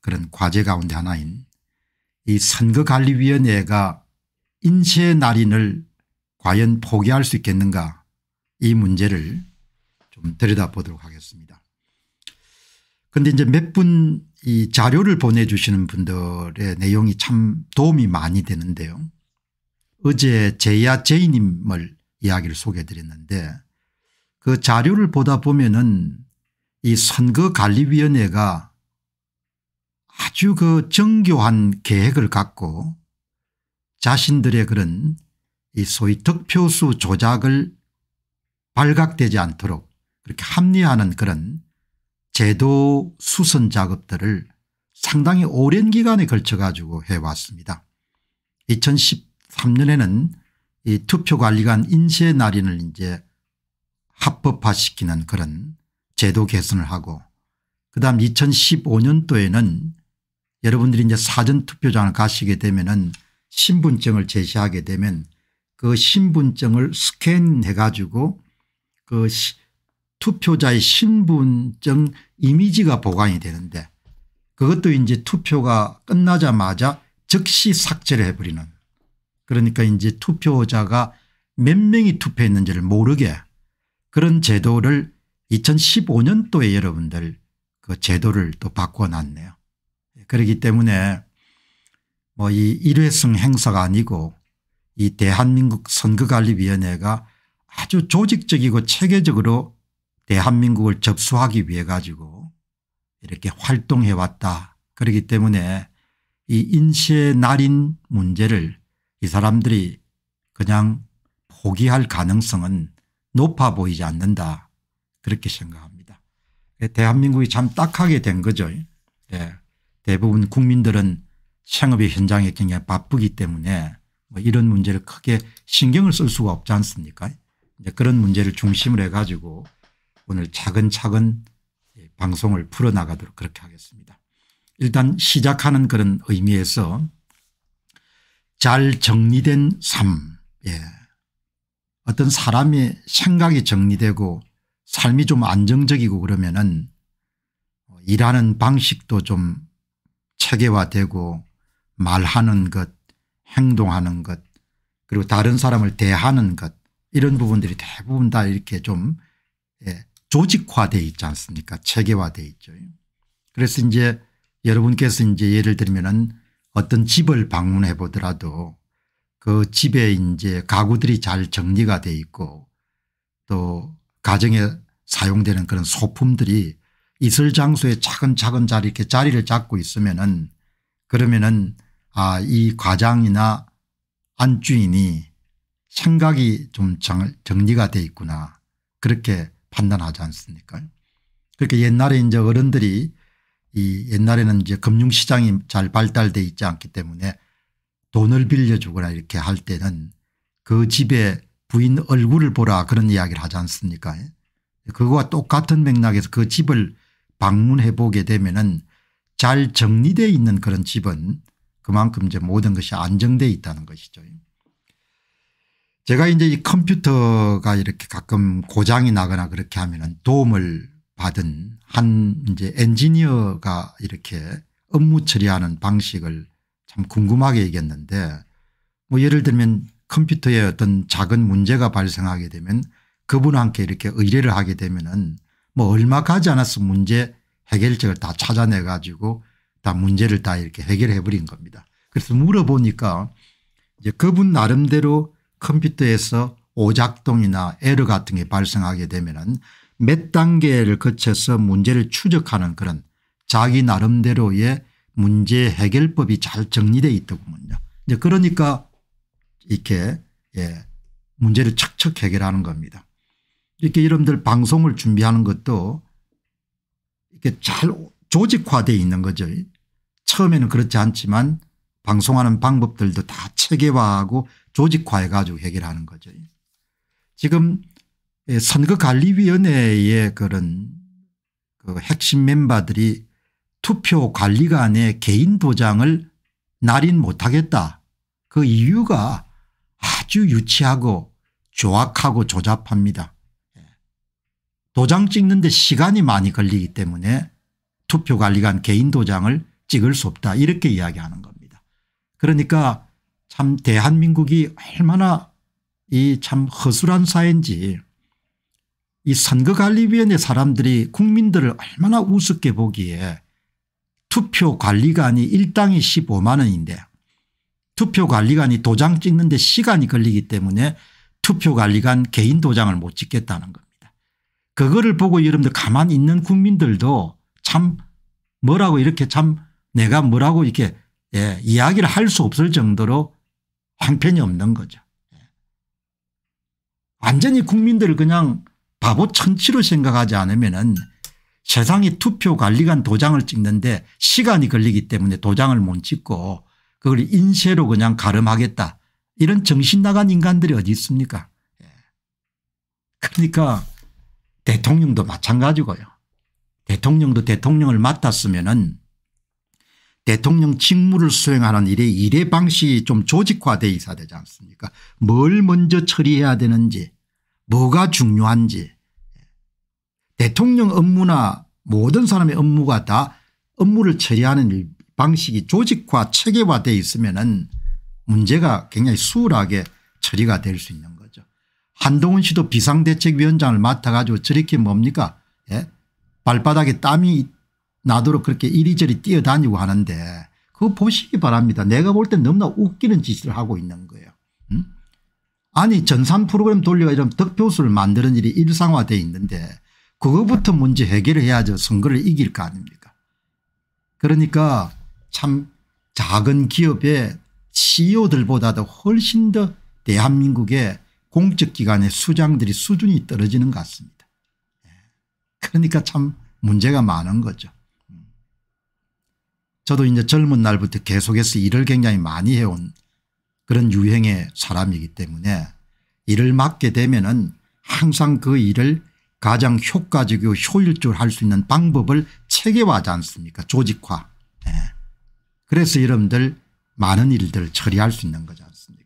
그런 과제 가운데 하나인 이 선거관리위원회가 인쇄 날인을 과연 포기할 수 있겠는가 이 문제를 좀 들여다보도록 하겠습니다. 그런데 이제 몇 분 이 자료를 보내주시는 분들의 내용이 참 도움이 많이 되는데요. 어제 제야 제이님을 이야기를 소개해 드렸는데 그 자료를 보다 보면은 이 선거관리위원회가 아주 그 정교한 계획을 갖고 자신들의 그런 이 소위 득표수 조작을 발각되지 않도록 그렇게 합리화하는 그런 제도 수선 작업들을 상당히 오랜 기간에 걸쳐 가지고 해왔습니다. 2013년에는 이 투표관리관 인쇄 날인을 이제 합법화시키는 그런 제도 개선을 하고 그다음 2015년도에는 여러분들이 이제 사전투표장을 가시게 되면은 신분증을 제시하게 되면 그 신분증을 스캔해 가지고 그 투표자의 신분증 이미지가 보관이 되는데 그것도 이제 투표가 끝나자마자 즉시 삭제를 해버리는 그러니까 이제 투표자가 몇 명이 투표했는지를 모르게 그런 제도를 2015년도에 여러분들 그 제도를 또 바꿔놨네요. 그렇기 때문에 뭐 이 일회성 행사가 아니고 이 대한민국 선거관리위원회가 아주 조직적이고 체계적으로 대한민국을 접수하기 위해 가지고 이렇게 활동해 왔다. 그렇기 때문에 이 인시의 날인 문제를 이 사람들이 그냥 포기할 가능성은 높아 보이지 않는다. 그렇게 생각합니다. 대한민국이 참 딱하게 된 거죠. 네. 대부분 국민들은 창업의 현장에 굉장히 바쁘기 때문에 뭐 이런 문제를 크게 신경을 쓸 수가 없지 않습니까 그런 문제를 중심으로 해 가지고 오늘 차근차근 방송을 풀어나가도록 그렇게 하겠습니다. 일단 시작하는 그런 의미에서 잘 정리된 삶 예. 어떤 사람의 생각이 정리되고 삶이 좀 안정적이고 그러면은 일하는 방식도 좀 체계화되고 말하는 것 행동하는 것 그리고 다른 사람을 대하는 것 이런 부분들이 대부분 다 이렇게 좀 예, 조직화되어 있지 않습니까 체계화되어 있죠. 그래서 이제 여러분께서 이제 예를 들면은 어떤 집을 방문해 보더라도 그 집에 이제 가구들이 잘 정리가 돼 있고 또 가정에 사용되는 그런 소품들이 이슬 장소에 차근차근 자리 이렇게 자리를 잡고 있으면은 그러면은 아 이 과장이나 안주인이 생각이 좀 정리가 돼 있구나 그렇게 판단하지 않습니까? 그렇게 옛날에 이제 어른들이 이 옛날에는 이제 금융시장이 잘 발달돼 있지 않기 때문에 돈을 빌려주거나 이렇게 할 때는 그 집에 부인 얼굴을 보라 그런 이야기를 하지 않습니까? 그거와 똑같은 맥락에서 그 집을 방문해 보게 되면은 잘 정리되어 있는 그런 집은 그만큼 이제 모든 것이 안정되어 있다는 것이죠. 제가 이제 이 컴퓨터가 이렇게 가끔 고장이 나거나 그렇게 하면은 도움을 받은 한 이제 엔지니어가 이렇게 업무 처리하는 방식을 참 궁금하게 얘기했는데 뭐 예를 들면 컴퓨터에 어떤 작은 문제가 발생하게 되면 그분한테 이렇게 의뢰를 하게 되면은 뭐 얼마 가지 않아서 문제 해결책을 다 찾아내 가지고 다 문제를 다 이렇게 해결해 버린 겁니다. 그래서 물어보니까 이제 그분 나름대로 컴퓨터에서 오작동이나 에러 같은 게 발생하게 되면은 몇 단계를 거쳐서 문제를 추적하는 그런 자기 나름대로의 문제 해결법이 잘 정리되어 있더군요. 이제 그러니까 이렇게 예 문제를 척척 해결하는 겁니다. 이렇게 여러분들 방송을 준비하는 것도 이렇게 잘 조직화되어 있는 거죠. 처음에는 그렇지 않지만 방송하는 방법들도 다 체계화하고 조직화해 가지고 해결하는 거죠. 지금 예, 선거관리위원회의 그런 그 핵심 멤버들이 투표관리관의 개인 도장을 날인 못하겠다. 그 이유가 아주 유치하고 조악하고 조잡합니다. 도장 찍는데 시간이 많이 걸리기 때문에 투표관리관 개인 도장을 찍을 수 없다 이렇게 이야기하는 겁니다. 그러니까 참 대한민국이 얼마나 이 참 허술한 사회인지 이 선거관리위원회 사람들이 국민들을 얼마나 우습게 보기에 투표관리관이 일당이 15만 원인데 투표관리관이 도장 찍는데 시간이 걸리기 때문에 투표관리관 개인 도장을 못 찍겠다는 겁니다. 그거를 보고 여러분들 가만히 있는 국민들도 참 뭐라고 이렇게 참 내가 뭐라고 이렇게 예, 이야기를 할 수 없을 정도로 황편이 없는 거죠. 예. 완전히 국민들을 그냥 바보 천치로 생각하지 않으면은 세상이 투표 관리관 도장을 찍는데 시간이 걸리기 때문에 도장을 못 찍고 그걸 인쇄로 그냥 가름하겠다. 이런 정신 나간 인간들이 어디 있습니까? 예. 그러니까 대통령도 마찬가지고요. 대통령도 대통령을 맡았으면은 대통령 직무를 수행하는 일의 일의 방식이 좀 조직화되어 있어야 되지 않습니까 뭘 먼저 처리해야 되는지 뭐가 중요한지 대통령 업무나 모든 사람의 업무가 다 업무를 처리하는 방식이 조직화 체계화되어 있으면 은 문제가 굉장히 수월하게 처리가 될 수 있는 한동훈 씨도 비상대책위원장을 맡아가지고 저렇게 뭡니까 예? 발바닥에 땀이 나도록 그렇게 이리저리 뛰어다니고 하는데 그거 보시기 바랍니다. 내가 볼 땐 너무나 웃기는 짓을 하고 있는 거예요. 음? 아니 전산 프로그램 돌려 이런 득표수를 만드는 일이 일상화되어 있는데 그거부터 문제 해결을 해야죠. 선거를 이길 거 아닙니까 그러니까 참 작은 기업의 CEO들보다도 훨씬 더 대한민국의 공적기관의 수장들이 수준이 떨어지는 것 같습니다. 예. 그러니까 참 문제가 많은 거죠. 음. 저도 이제 젊은 날부터 계속해서 일을 굉장히 많이 해온 그런 유형의 사람이기 때문에 일을 맡게 되면은 항상 그 일을 가장 효과적이고 효율적으로 할 수 있는 방법을 체계화하지 않습니까 조직화. 예. 그래서 여러분들 많은 일들을 처리할 수 있는 거지 않습니까